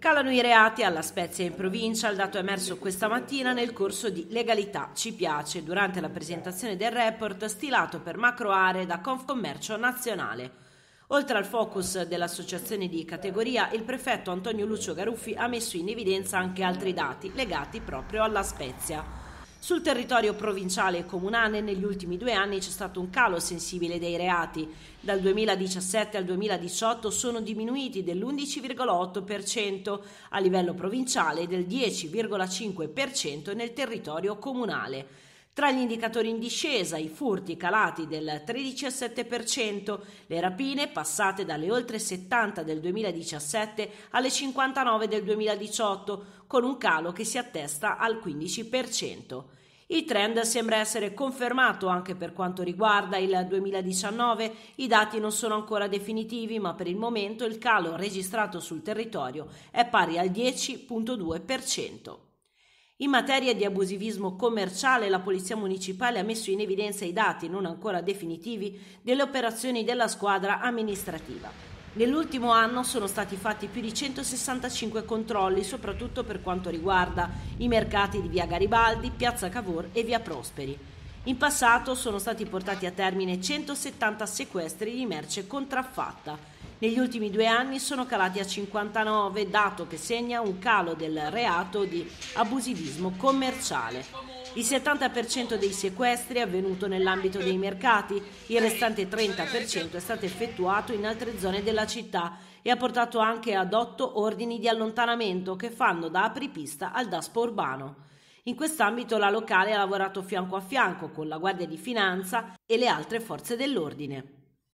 Calano i reati alla Spezia in provincia, il dato emerso questa mattina nel corso di Legalità ci piace durante la presentazione del report stilato per macro aree da Confcommercio nazionale. Oltre al focus dell'associazione di categoria, il prefetto Antonio Lucio Garuffi ha messo in evidenza anche altri dati legati proprio alla Spezia. Sul territorio provinciale e comunale negli ultimi due anni c'è stato un calo sensibile dei reati. Dal 2017 al 2018 sono diminuiti dell'11,8% a livello provinciale e del 10,5% nel territorio comunale. Tra gli indicatori in discesa, i furti calati del 13,7%, le rapine passate dalle oltre 70 del 2017 alle 59 del 2018, con un calo che si attesta al 15%. Il trend sembra essere confermato anche per quanto riguarda il 2019, i dati non sono ancora definitivi ma per il momento il calo registrato sul territorio è pari al 10.2%. In materia di abusivismo commerciale, la Polizia Municipale ha messo in evidenza i dati non ancora definitivi delle operazioni della squadra amministrativa. Nell'ultimo anno sono stati fatti più di 165 controlli, soprattutto per quanto riguarda i mercati di via Garibaldi, piazza Cavour e via Prosperi. In passato sono stati portati a termine 170 sequestri di merce contraffatta negli ultimi due anni sono calati a 59, dato che segna un calo del reato di abusivismo commerciale. Il 70% dei sequestri è avvenuto nell'ambito dei mercati, il restante 30% è stato effettuato in altre zone della città e ha portato anche ad otto ordini di allontanamento che fanno da apripista al Daspo urbano. In quest'ambito la locale ha lavorato fianco a fianco con la Guardia di Finanza e le altre forze dell'ordine.